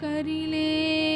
કરી લે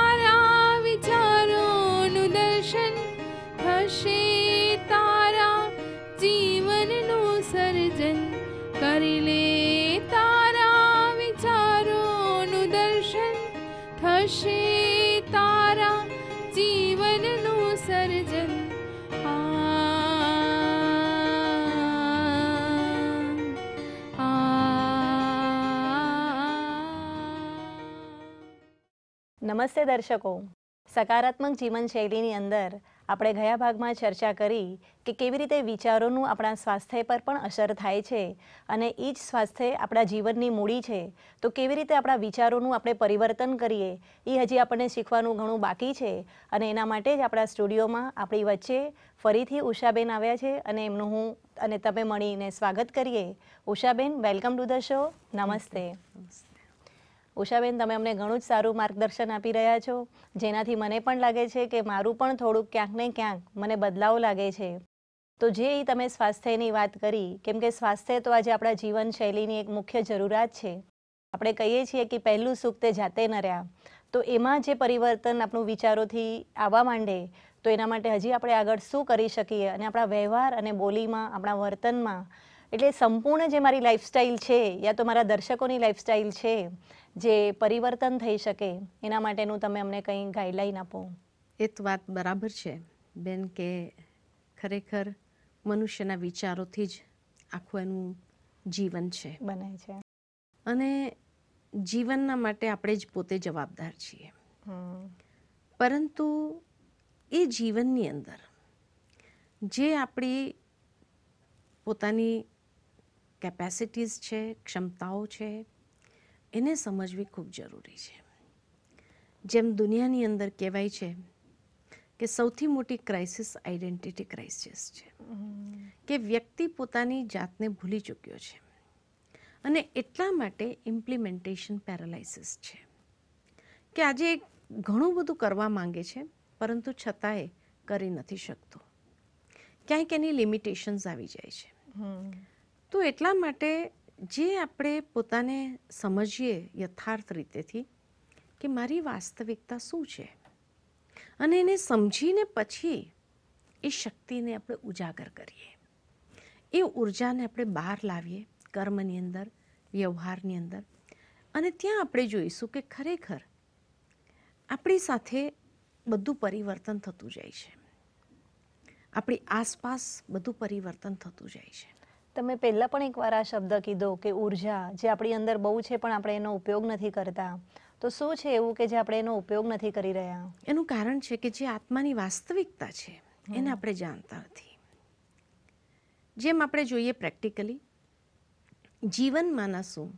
નમસ્તે દર્શકો સકારાત્મક જીવનશૈલીની અંદર આપણે ગયા ભાગમાં ચર્ચા કરી કે કેવી રીતે વિચારોનું આપણા સ્વાસ્થ્ય પર પણ અસર થાય છે અને એ જ સ્વાસ્થ્ય આપણા જીવનની મૂડી છે તો કેવી રીતે આપણા વિચારોનું આપણે પરિવર્તન કરીએ એ હજી આપણને શીખવાનું ઘણું બાકી છે અને એના માટે જ આપણા સ્ટુડિયોમાં આપણી વચ્ચે ફરીથી ઉષાબેન આવ્યા છે અને એમનું હું અને તમે મળીને સ્વાગત કરીએ ઉષાબેન વેલકમ ટુ ધ શો નમસ્તે ઉષાબેન તમે અમને ઘણું જ સારું માર્ગદર્શન આપી રહ્યા છો જેનાથી મને પણ લાગે છે કે મારું પણ થોડુંક ક્યાંક ને ક્યાંક મને બદલાવ લાગે છે તો જે તમે સ્વાસ્થ્યની વાત કરી કેમ કે સ્વાસ્થ્ય તો આજે આપણા જીવનશૈલીની એક મુખ્ય જરૂરિયાત છે આપણે કહીએ છીએ કે પહેલું સુખ તે જાતે ન રહ્યા તો એમાં જે પરિવર્તન આપણું વિચારોથી આવવા માંડે તો એના માટે હજી આપણે આગળ શું કરી શકીએ અને આપણા વ્યવહાર અને બોલીમાં આપણા વર્તનમાં એટલે સંપૂર્ણ જે મારી લાઈફસ્ટાઈલ છે યા તો મારા દર્શકોની લાઈફસ્ટાઈલ છે જે પરિવર્તન થઈ શકે એના માટેનું તમે અમને કંઈ ગાઈડલાઈન આપો એ તો વાત બરાબર છે બેન કે ખરેખર મનુષ્યના વિચારોથી જ આખું એનું જીવન છે બને છે અને જીવનના માટે આપણે જ પોતે જવાબદાર છીએ પરંતુ એ જીવનની અંદર જે આપણી પોતાની કેપેસિટીઝ છે ક્ષમતાઓ છે એને સમજવી ખૂબ જરૂરી છે જેમ દુનિયાની અંદર કહેવાય છે કે સૌથી મોટી ક્રાઇસિસ આઈડેન્ટિટી ક્રાઇસિસ છે કે વ્યક્તિ પોતાની જાતને ભૂલી ચૂક્યો છે અને એટલા માટે ઇમ્પ્લિમેન્ટેશન પેરાલાઇસિસ છે કે આજે ઘણું બધું કરવા માંગે છે પરંતુ છતાંય કરી નથી શકતો ક્યાંક એની લિમિટેશન્સ આવી જાય છે તો એટલા માટે જે આપણે પોતાને સમજીએ યથાર્થ રીતેથી કે મારી વાસ્તવિકતા શું છે અને એને સમજીને પછી એ શક્તિને આપણે ઉજાગર કરીએ એ ઉર્જાને આપણે બહાર લાવીએ કર્મની અંદર વ્યવહારની અંદર અને ત્યાં આપણે જોઈશું કે ખરેખર આપણી સાથે બધું પરિવર્તન થતું જાય છે આપણી આસપાસ બધું પરિવર્તન થતું જાય છે તમે પહેલાં પણ એકવાર આ શબ્દ કીધો કે ઊર્જા જે આપણી અંદર બહુ છે પણ આપણે એનો ઉપયોગ નથી કરતા તો શું છે એવું કે જે આપણે એનો ઉપયોગ નથી કરી રહ્યા એનું કારણ છે કે જે આત્માની વાસ્તવિકતા છે એને આપણે જાણતા નથી જેમ આપણે જોઈએ પ્રેક્ટિકલી જીવનમાંના શું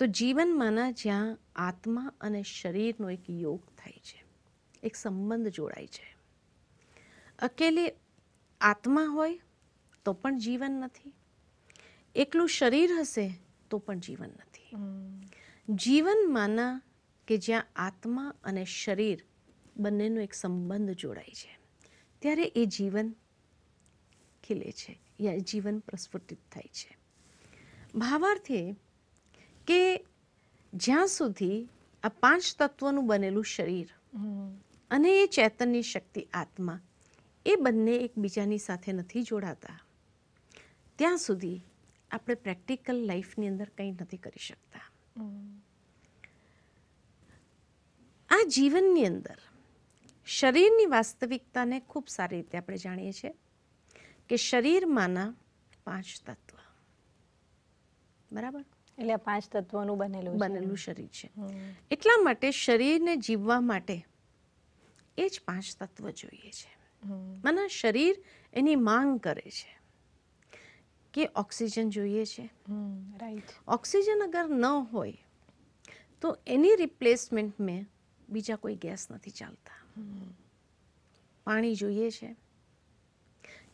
તો જીવનમાંના જ્યાં આત્મા અને શરીરનો એક યોગ થાય છે એક સંબંધ જોડાય છે અકેલે આત્મા હોય તો પણ જીવન નથી એકલું શરીર હશે તો પણ જીવન નથી જીવન માના કે જ્યાં આત્મા અને શરીર બંનેનો એક સંબંધ જોડાય છે ત્યારે એ જીવન ખીલે છે યા જીવન પ્રસ્ફુટિત થાય છે ભાવાર્થે કે જ્યાં સુધી આ પાંચ તત્વોનું બનેલું શરીર અને એ ચેતનની શક્તિ આત્મા એ બંને એકબીજાની સાથે નથી જોડાતા ત્યાં સુધી આપણે પ્રેક્ટિકલ લાઈફની અંદર કંઈ નથી કરી શકતા આ જીવનની અંદર શરીરની વાસ્તવિકતાને ખૂબ સારી રીતે આપણે જાણીએ છીએ કે શરીરમાંના પાંચ તત્વ બરાબર એટલે પાંચ તત્વોનું બનેલું બનેલું શરીર છે એટલા માટે શરીરને જીવવા માટે એ જ પાંચ તત્વ જોઈએ છે મને શરીર એની માંગ કરે છે કે ઓક્સિજન જોઈએ છે રાઈટ ઓક્સિજન અગર ન હોય તો એની રિપ્લેસમેન્ટ મેં બીજા કોઈ ગેસ નથી ચાલતા પાણી જોઈએ છે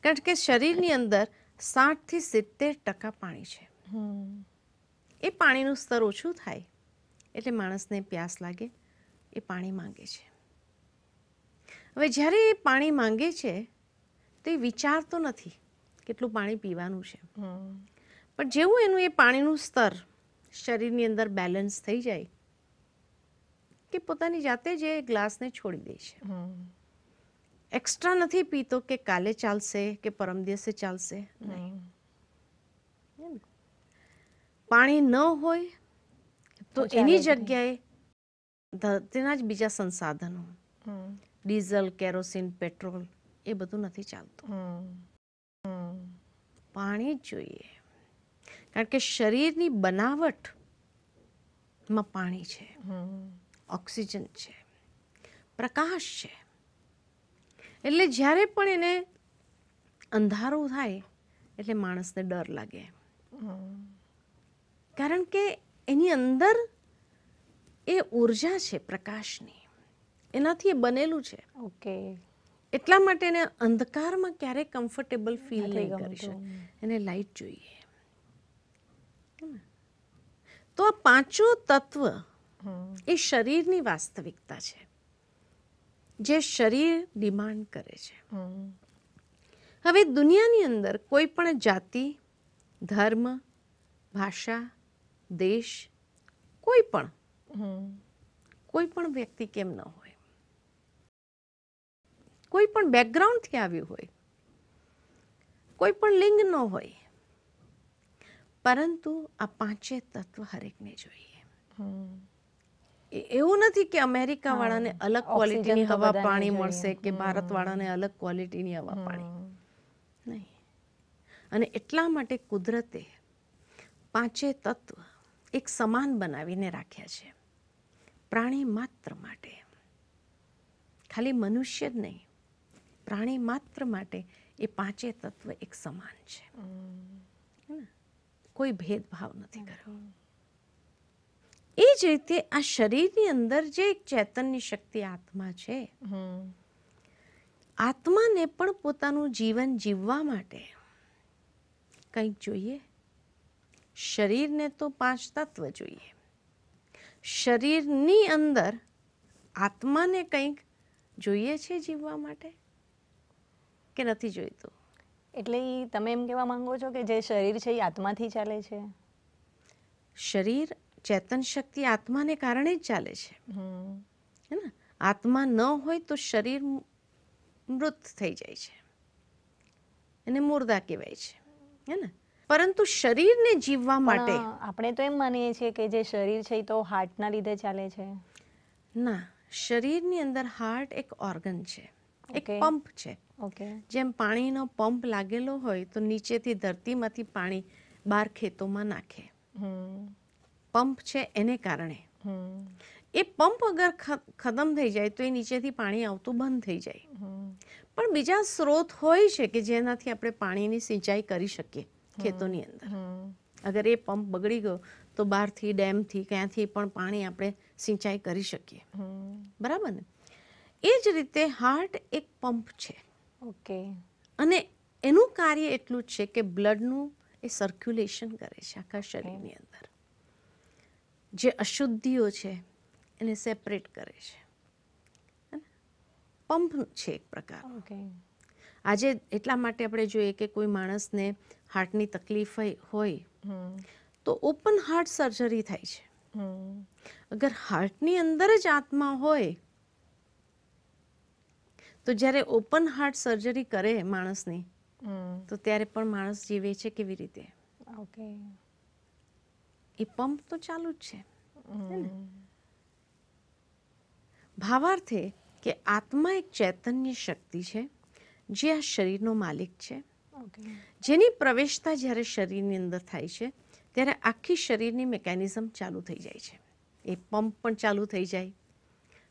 કારણ કે શરીરની અંદર સાઠથી સિત્તેર ટકા પાણી છે એ પાણીનું સ્તર ઓછું થાય એટલે માણસને પ્યાસ લાગે એ પાણી માંગે છે હવે જ્યારે એ પાણી માંગે છે તો એ વિચારતો નથી કેટલું પાણી પીવાનું છે પણ જેવું એનું એ પાણીનું સ્તર શરીરની અંદર બેલેન્સ થઈ જાય કે પોતાની જાતે જ એ ગ્લાસને છોડી દે છે એક્સ્ટ્રા નથી પીતો કે કાલે ચાલશે કે પરમ દિવસે ચાલશે નહીં પાણી ન હોય તો એની જગ્યાએ ધરતીના જ બીજા સંસાધનો ડીઝલ કેરોસીન પેટ્રોલ એ બધું નથી ચાલતું પાણી જ જોઈએ કારણ કે શરીરની બનાવટમાં પાણી છે ઓક્સિજન છે પ્રકાશ છે એટલે જ્યારે પણ એને અંધારું થાય એટલે માણસને ડર લાગે કારણ કે એની અંદર એ ઉર્જા છે પ્રકાશની એનાથી એ બનેલું છે ઓકે એટલા માટે એને અંધકારમાં ક્યારે કમ્ફર્ટેબલ ફીલ નહીં કરી શકે એને લાઈટ જોઈએ તો આ પાંચો તત્વ એ શરીરની વાસ્તવિકતા છે જે શરીર ડિમાન્ડ કરે છે હવે દુનિયાની અંદર કોઈ પણ જાતિ ધર્મ ભાષા દેશ કોઈ પણ કોઈ પણ વ્યક્તિ કેમ ન હોય કોઈ પણ બેકગ્રાઉન્ડથી આવ્યું હોય કોઈ પણ લિંગ ન હોય પરંતુ આ પાંચે તત્વ હરેકને જોઈએ એવું નથી કે અમેરિકા વાળાને અલગ ક્વોલિટીની હવા પાણી મળશે કે ભારત વાળાને અલગ ક્વોલિટીની હવા પાણી નહીં અને એટલા માટે કુદરતે પાંચે તત્વ એક સમાન બનાવીને રાખ્યા છે પ્રાણી માત્ર માટે ખાલી મનુષ્ય જ નહીં પ્રાણી માત્ર માટે એ પાંચે તત્વ એક સમાન છે કોઈ ભેદભાવ નથી કરવો એ જ રીતે આ શરીરની અંદર જે એક ચેતનની શક્તિ આત્મા છે આત્માને પણ પોતાનું જીવન જીવવા માટે કંઈક જોઈએ શરીરને તો પાંચ તત્વ જોઈએ શરીરની અંદર આત્માને કંઈક જોઈએ છે જીવવા માટે કે નથી જોઈતું એટલે તમે એમ કહેવા માંગો છો કે જે શરીર છે એ આત્માથી ચાલે છે શરીર ચેતન શક્તિ આત્માને કારણે જ ચાલે છે હે ને આત્મા ન હોય તો શરીર મૃત થઈ જાય છે એને મુર્દા કહેવાય છે હે ને પરંતુ શરીરને જીવવા માટે આપણે તો એમ માનીએ છીએ કે જે શરીર છે એ તો હાર્ટના લીધે ચાલે છે ના શરીરની અંદર હાર્ટ એક ઓર્ગન છે એક પંપ છે ઓકે જેમ પાણીનો પંપ લાગેલો હોય તો નીચેથી ધરતીમાંથી પાણી બહાર ખેતોમાં નાખે પંપ છે એને કારણે એ પંપ અગર ખતમ થઈ જાય તો એ નીચેથી પાણી આવતું બંધ થઈ જાય પણ બીજા સ્ત્રોત હોય છે કે જેનાથી આપણે પાણીની સિંચાઈ કરી શકીએ ખેતોની અંદર અગર એ પંપ બગડી ગયો તો બહારથી ડેમથી ક્યાંથી પણ પાણી આપણે સિંચાઈ કરી શકીએ બરાબર ને એ જ રીતે હાર્ટ એક પંપ છે ઓકે અને એનું કાર્ય એટલું જ છે કે બ્લડનું એ સર્ક્યુલેશન કરે છે આખા શરીરની અંદર જે અશુદ્ધિઓ છે એને સેપરેટ કરે છે પંપ છે એક પ્રકાર આજે એટલા માટે આપણે જોઈએ કે કોઈ માણસને હાર્ટની તકલીફ હોય તો ઓપન હાર્ટ સર્જરી થાય છે અગર હાર્ટની અંદર જ આત્મા હોય તો જ્યારે ઓપન હાર્ટ સર્જરી કરે માણસની તો ત્યારે પણ માણસ જીવે છે કેવી રીતે ઓકે એ પંપ તો ચાલુ જ છે ભાવાર્થે કે આત્મા એક ચૈતન્ય શક્તિ છે જે આ શરીરનો માલિક છે જેની પ્રવેશતા જ્યારે શરીરની અંદર થાય છે ત્યારે આખી શરીરની મિકેનિઝમ ચાલુ થઈ જાય છે એ પંપ પણ ચાલુ થઈ જાય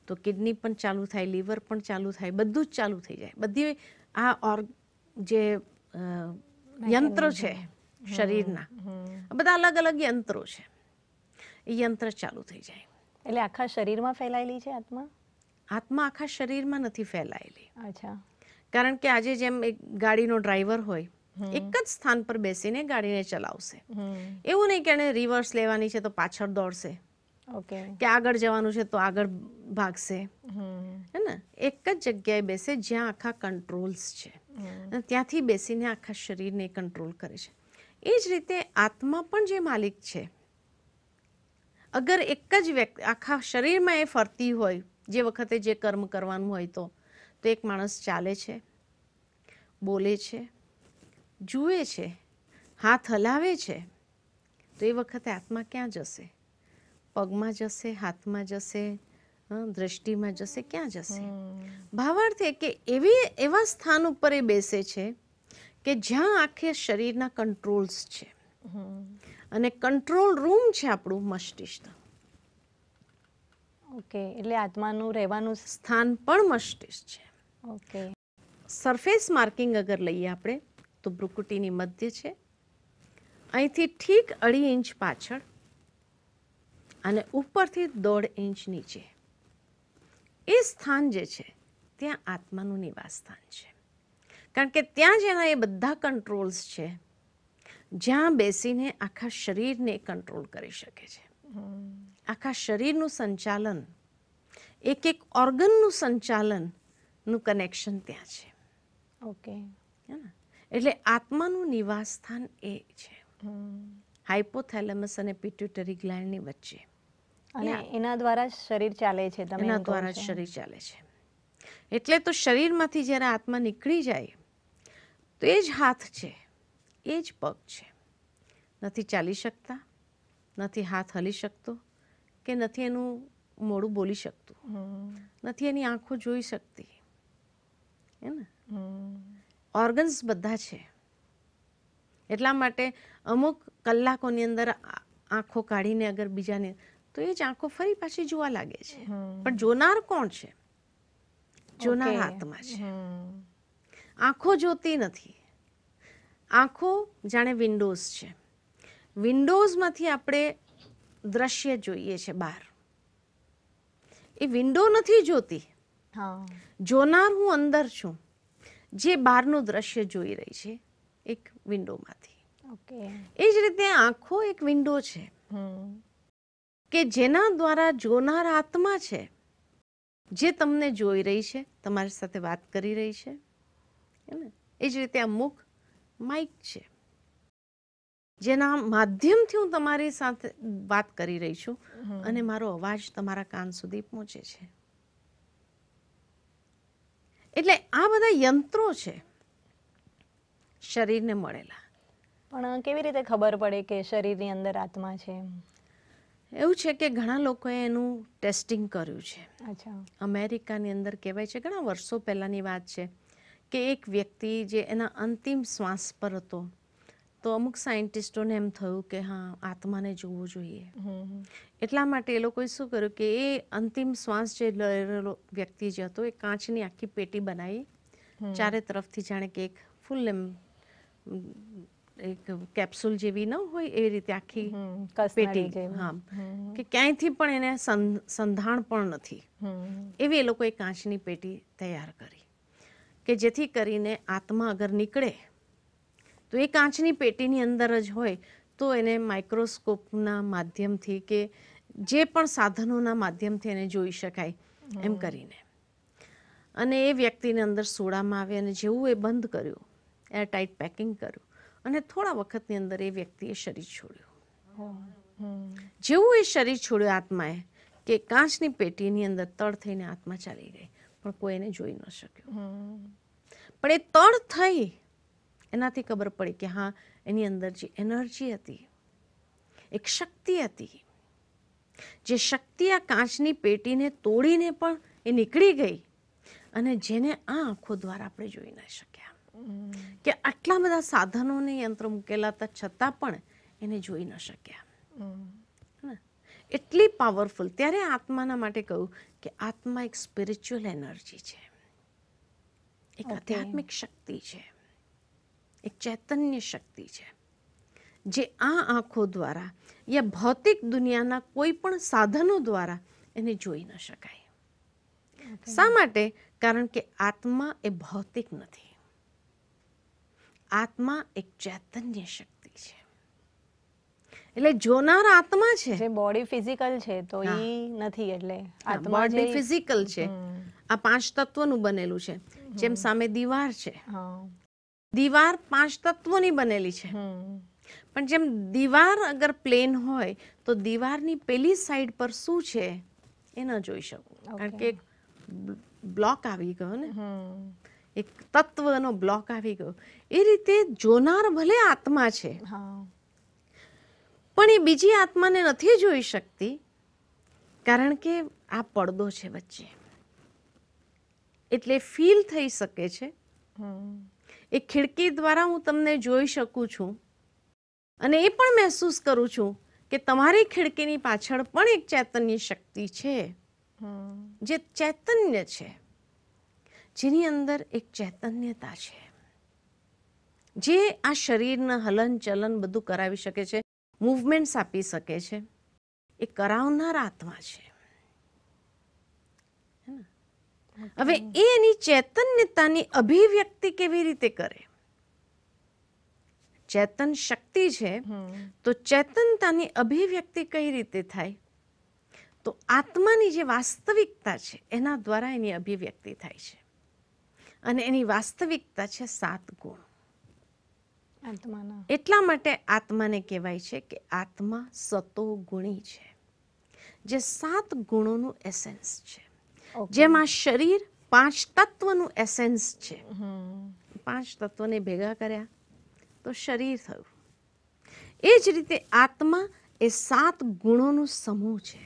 તો કિડની પણ ચાલુ થાય લીવર પણ ચાલુ થાય બધું જ ચાલુ થઈ જાય બધી આ ઓર જે યંત્ર છે શરીરના બધા અલગ અલગ યંત્રો છે એ યંત્ર ચાલુ થઈ જાય એટલે આખા શરીરમાં ફેલાયેલી છે આત્મા આત્મા આખા શરીરમાં નથી ફેલાયેલી અચ્છા કારણ કે આજે જેમ એક ગાડીનો ડ્રાઈવર હોય એક જ સ્થાન પર બેસીને ગાડીને ચલાવશે એવું નહીં કે એને રિવર્સ લેવાની છે તો પાછળ દોડશે ઓકે કે આગળ જવાનું છે તો આગળ ભાગશે હે ને એક જ જગ્યાએ બેસે જ્યાં આખા કંટ્રોલ્સ છે અને ત્યાંથી બેસીને આખા શરીરને કંટ્રોલ કરે છે એ જ રીતે આત્મા પણ જે માલિક છે અગર એક જ વ્યક્તિ આખા શરીરમાં એ ફરતી હોય જે વખતે જે કર્મ કરવાનું હોય તો તો એક માણસ ચાલે છે બોલે છે જુએ છે હાથ હલાવે છે તો એ વખતે આત્મા ક્યાં જશે પગમાં જશે હાથમાં જશે દ્રષ્ટિમાં જશે ક્યાં જશે ભાવાર્થ એ કે એવી એવા સ્થાન ઉપર એ બેસે છે કે જ્યાં આખે શરીરના કંટ્રોલ્સ છે અને કંટ્રોલ રૂમ છે આપણું મસ્તિષ્ક ઓકે એટલે આત્માનું રહેવાનું સ્થાન પણ મસ્તિષ્ક છે ઓકે સરફેસ માર્કિંગ અગર લઈએ આપણે તો બ્રુકુટીની મધ્ય છે અહીંથી ઠીક અઢી ઇંચ પાછળ અને ઉપરથી દોઢ ઇંચ નીચે એ સ્થાન જે છે ત્યાં આત્માનું નિવાસ સ્થાન છે કારણ કે ત્યાં જ એના એ બધા કંટ્રોલ્સ છે જ્યાં બેસીને આખા શરીરને કંટ્રોલ કરી શકે છે આખા શરીરનું સંચાલન એક એક ઓર્ગનનું સંચાલનનું કનેક્શન ત્યાં છે ઓકે એટલે આત્માનું નિવાસ સ્થાન એ છે હાઇપોથેલેમસ અને પિટ્યુટરી ગ્લેન્ડની વચ્ચે અને એના દ્વારા શરીર ચાલે છે એના દ્વારા શરીર ચાલે છે એટલે તો શરીરમાંથી જ્યારે આત્મા નીકળી જાય તો એ જ હાથ છે એ જ પગ છે નથી ચાલી શકતા નથી હાથ હલી શકતો કે નથી એનું મોડું બોલી શકતું નથી એની આંખો જોઈ શકતી હે ને ઓર્ગન્સ બધા છે એટલા માટે અમુક કલાકોની અંદર આંખો કાઢીને અગર બીજાને તો એ જ આંખો ફરી પાછી જોવા લાગે છે પણ જોનાર કોણ છે જોનાર હાથમાં છે આંખો જોતી નથી આંખો જાણે વિન્ડોઝ છે વિન્ડોઝમાંથી આપણે દ્રશ્ય જોઈએ છે બહાર એ વિન્ડો નથી જોતી જોનાર હું અંદર છું જે બહારનું દ્રશ્ય જોઈ રહી છે એક વિન્ડોમાંથી એ જ રીતે આંખો એક વિન્ડો છે કે જેના દ્વારા જોનાર આત્મા છે જે તમને જોઈ રહી છે તમારી સાથે વાત કરી રહી છે એ જ રીતે આ મુખ માઇક છે જેના માધ્યમથી હું તમારી સાથે વાત કરી રહી છું અને મારો અવાજ તમારા કાન સુધી પહોંચે છે એટલે આ બધા યંત્રો છે શરીરને મળેલા પણ કેવી રીતે ખબર પડે કે શરીરની અંદર આત્મા છે એવું છે કે ઘણા લોકોએ એનું ટેસ્ટિંગ કર્યું છે અચ્છા અમેરિકાની અંદર કહેવાય છે ઘણા વર્ષો પહેલાંની વાત છે કે એક વ્યક્તિ જે એના અંતિમ શ્વાસ પર હતો તો અમુક સાયન્ટિસ્ટોને એમ થયું કે હા આત્માને જોવું જોઈએ એટલા માટે એ લોકોએ શું કર્યું કે એ અંતિમ શ્વાસ જે લહેરેલો વ્યક્તિ જે હતો એ કાચની આખી પેટી બનાવી ચારે તરફથી જાણે કે એક ફૂલ એમ એક કેપ્સ્યુલ જેવી ન હોય એ રીતે આખી પેટી હા કે ક્યાંયથી પણ એને સંધાણ પણ નથી એવી એ લોકોએ કાચની પેટી તૈયાર કરી કે જેથી કરીને આત્મા અગર નીકળે તો એ કાચની પેટીની અંદર જ હોય તો એને માઇક્રોસ્કોપના માધ્યમથી કે જે પણ સાધનોના માધ્યમથી એને જોઈ શકાય એમ કરીને અને એ વ્યક્તિને અંદર સોડામાં આવે અને જેવું એ બંધ કર્યું એ ટાઈટ પેકિંગ કર્યું અને થોડા વખતની અંદર એ વ્યક્તિએ શરીર છોડ્યું જેવું એ શરીર છોડ્યું આત્માએ કે કાચની પેટીની અંદર તડ થઈને આત્મા ચાલી ગઈ પણ કોઈ એને જોઈ ન શક્યો પણ એ તડ થઈ એનાથી ખબર પડી કે હા એની અંદર જે એનર્જી હતી એક શક્તિ હતી જે શક્તિ આ કાચની પેટીને તોડીને પણ એ નીકળી ગઈ અને જેને આ આંખો દ્વારા આપણે જોઈ ન શક્યા કે આટલા બધા સાધનોને યંત્ર મૂકેલા હતા છતાં પણ એને જોઈ ન શક્યા એટલી પાવરફુલ ત્યારે આત્માના માટે કહ્યું કે આત્મા એક સ્પિરિચ્યુઅલ એનર્જી છે એક આધ્યાત્મિક શક્તિ છે એક ચૈતન્ય શક્તિ છે જે આ આંખો દ્વારા યા ભૌતિક દુનિયાના કોઈ પણ સાધનો દ્વારા એને જોઈ ન શકાય શા માટે કારણ કે આત્મા એ ભૌતિક નથી આત્મા એક ચૈતન્ય શક્તિ છે એટલે જોનાર આત્મા છે જે બોડી ફિઝિકલ છે તો એ નથી એટલે આત્મા બોડી ફિઝિકલ છે આ પાંચ તત્વોનું બનેલું છે જેમ સામે દીવાર છે દીવાર પાંચ તત્વોની બનેલી છે પણ જેમ દીવાર અગર પ્લેન હોય તો દીવારની પેલી સાઈડ પર શું છે એ ન જોઈ શકું કારણ કે બ્લોક આવી ગયો ને એક તત્વનો બ્લોક આવી ગયો એ રીતે જોનાર ભલે આત્મા છે પણ એ બીજી આત્માને નથી જોઈ શકતી કારણ કે આ પડદો છે વચ્ચે એટલે ફીલ થઈ શકે છે એ ખિડકી દ્વારા હું તમને જોઈ શકું છું અને એ પણ મહેસૂસ કરું છું કે તમારી ખિડકીની પાછળ પણ એક ચૈતન્ય શક્તિ છે જે ચૈતન્ય છે જેની અંદર એક ચૈતન્યતા છે જે આ શરીરના હલન ચલન બધું કરાવી શકે છે મૂવમેન્ટ્સ આપી શકે છે એ કરાવનાર આત્મા છે હવે એની ચેતન્યતાની અભિવ્યક્તિ કેવી રીતે કરે ચેતન શક્તિ છે તો ચેતનતાની અભિવ્યક્તિ કઈ રીતે થાય તો આત્માની જે વાસ્તવિકતા છે એના દ્વારા એની અભિવ્યક્તિ થાય છે અને એની વાસ્તવિકતા છે સાત ગુણ એટલા માટે આત્માને કહેવાય છે કે આત્મા સતો ગુણી છે જે સાત ગુણોનું એસેન્સ છે જેમાં શરીર પાંચ તત્વનું એસેન્સ છે પાંચ તત્વને ભેગા કર્યા તો શરીર થયું એ જ રીતે આત્મા એ સાત ગુણોનું સમૂહ છે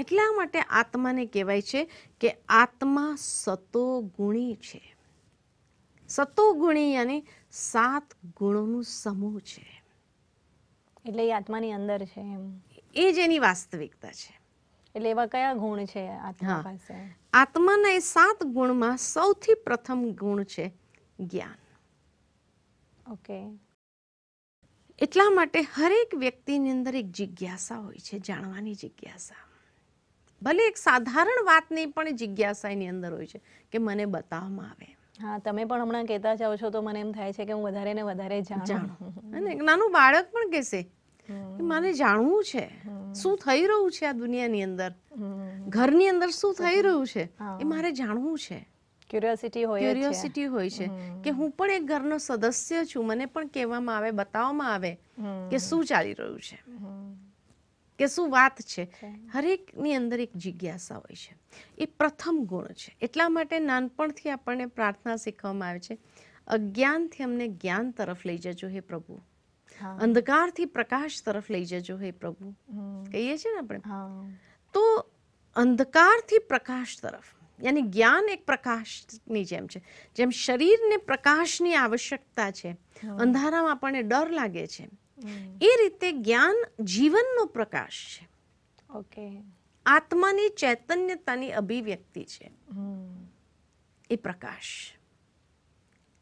એટલા માટે આત્માને કહેવાય છે કે આત્મા સતો ગુણી છે સતો ગુણી યાની સાત ગુણોનું સમૂહ છે એટલે એ આત્માની અંદર છે એમ એ જ એની વાસ્તવિકતા છે એટલે એવા કયા ગુણ છે આત્મા પાસે આત્માના એ સાત ગુણમાં સૌથી પ્રથમ ગુણ છે જ્ઞાન ઓકે એટલા માટે હરેક વ્યક્તિની અંદર એક જિજ્ઞાસા હોય છે જાણવાની જિજ્ઞાસા ભલે એક સાધારણ વાતની પણ જિજ્ઞાસા એની અંદર હોય છે કે મને બતાવવામાં આવે હા તમે પણ હમણાં કહેતા જાઓ છો તો મને એમ થાય છે કે હું વધારે ને વધારે જાણું અને નાનું બાળક પણ કહેશે કે મને જાણવું છે શું થઈ રહ્યું છે આ દુનિયાની અંદર ઘરની અંદર શું થઈ રહ્યું છે એ મારે જાણવું છે ક્યુરિયોસિટી હોય છે કે હું પણ એક ઘરનો સદસ્ય છું મને પણ કહેવામાં આવે બતાવવામાં આવે કે શું ચાલી રહ્યું છે કે શું વાત છે હરેકની અંદર એક જિજ્ઞાસા હોય છે એ પ્રથમ ગુણ છે એટલા માટે નાનપણથી આપણને પ્રાર્થના શીખવામાં આવે છે અજ્ઞાનથી અમને જ્ઞાન તરફ લઈ જજો હે પ્રભુ અંધકારથી પ્રકાશ તરફ લઈ જજો હે પ્રભુ કહીએ છીએ ને આપણે તો અંધકારથી પ્રકાશ તરફ યાની જ્ઞાન એક પ્રકાશની જેમ છે જેમ શરીરને પ્રકાશની આવશ્યકતા છે અંધારામાં આપણને ડર લાગે છે એ રીતે જ્ઞાન જીવનનો પ્રકાશ છે ઓકે આત્માની ચૈતન્યતાની અભિવ્યક્તિ છે એ પ્રકાશ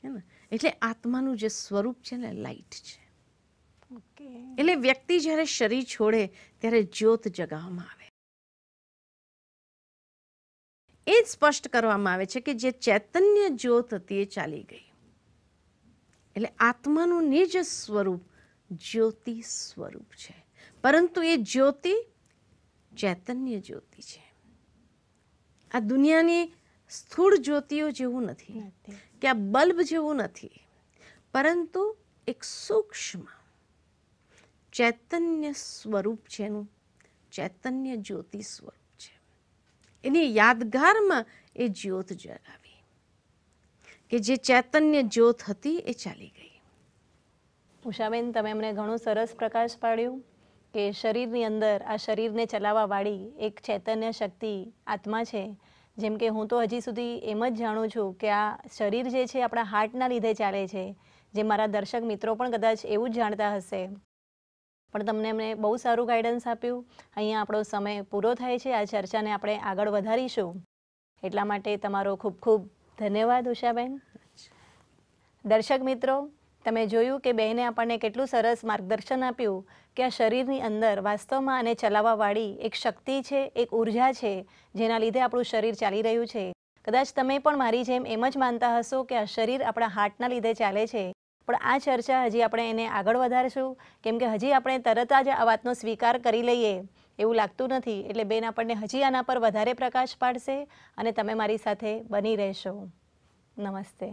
હે ને એટલે આત્માનું જે સ્વરૂપ છે ને લાઈટ છે એટલે વ્યક્તિ જ્યારે શરીર છોડે ત્યારે જ્યોત જગાવવામાં આવે એ જ સ્પષ્ટ કરવામાં આવે છે કે જે ચૈતન્ય જ્યોત હતી એ ચાલી ગઈ એટલે આત્માનું નિજ સ્વરૂપ જ્યોતિ સ્વરૂપ છે પરંતુ એ જ્યોતિ ચૈતન્ય જ્યોતિ છે આ દુનિયાની સ્થૂળ જ્યોતિઓ જેવું નથી કે આ બલ્બ જેવું નથી પરંતુ એક સૂક્ષ્મ ચૈતન્ય સ્વરૂપ છે એનું ચૈતન્ય જ્યોતિ સ્વરૂપ એની યાદગારમાં એ જ્યોત જગાવી કે જે ચૈતન્ય જ્યોત હતી એ ચાલી ગઈ ઉષાબેન તમે મને ઘણું સરસ પ્રકાશ પાડ્યું કે શરીરની અંદર આ શરીરને ચલાવવાવાળી એક ચૈતન્ય શક્તિ આત્મા છે જેમ કે હું તો હજી સુધી એમ જ જાણું છું કે આ શરીર જે છે આપણા હાર્ટના લીધે ચાલે છે જે મારા દર્શક મિત્રો પણ કદાચ એવું જ જાણતા હશે પણ તમને એમણે બહુ સારું ગાઈડન્સ આપ્યું અહીંયા આપણો સમય પૂરો થાય છે આ ચર્ચાને આપણે આગળ વધારીશું એટલા માટે તમારો ખૂબ ખૂબ ધન્યવાદ ઉષાબેન દર્શક મિત્રો તમે જોયું કે બહેને આપણને કેટલું સરસ માર્ગદર્શન આપ્યું કે આ શરીરની અંદર વાસ્તવમાં અને ચલાવવાવાળી એક શક્તિ છે એક ઉર્જા છે જેના લીધે આપણું શરીર ચાલી રહ્યું છે કદાચ તમે પણ મારી જેમ એમ જ માનતા હશો કે આ શરીર આપણા હાર્ટના લીધે ચાલે છે પણ આ ચર્ચા હજી આપણે એને આગળ વધારશું કેમ કે હજી આપણે તરત જ આ વાતનો સ્વીકાર કરી લઈએ એવું લાગતું નથી એટલે બેન આપણને હજી આના પર વધારે પ્રકાશ પાડશે અને તમે મારી સાથે બની રહેશો નમસ્તે